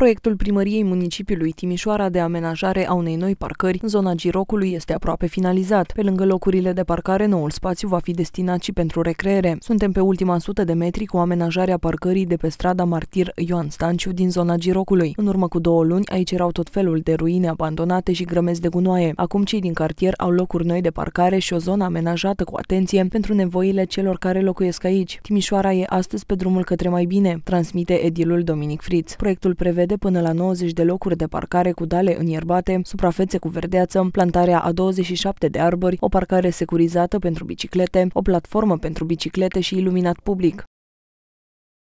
Proiectul primăriei municipiului Timișoara de amenajare a unei noi parcări în zona Girocului este aproape finalizat. Pe lângă locurile de parcare, noul spațiu va fi destinat și pentru recreere. Suntem pe ultima sută de metri cu amenajarea parcării de pe strada Martir Ioan Stanciu din zona Girocului. În urmă cu două luni, aici erau tot felul de ruine abandonate și grămezi de gunoaie. Acum cei din cartier au locuri noi de parcare și o zonă amenajată cu atenție pentru nevoile celor care locuiesc aici. Timișoara e astăzi pe drumul către mai bine, transmite edilul Dominic Fritz. Proiectul prevede de până la 90 de locuri de parcare cu dale înierбate, suprafețe cu verdeață, plantarea a 27 de arbori, o parcare securizată pentru biciclete, o platformă pentru biciclete și iluminat public.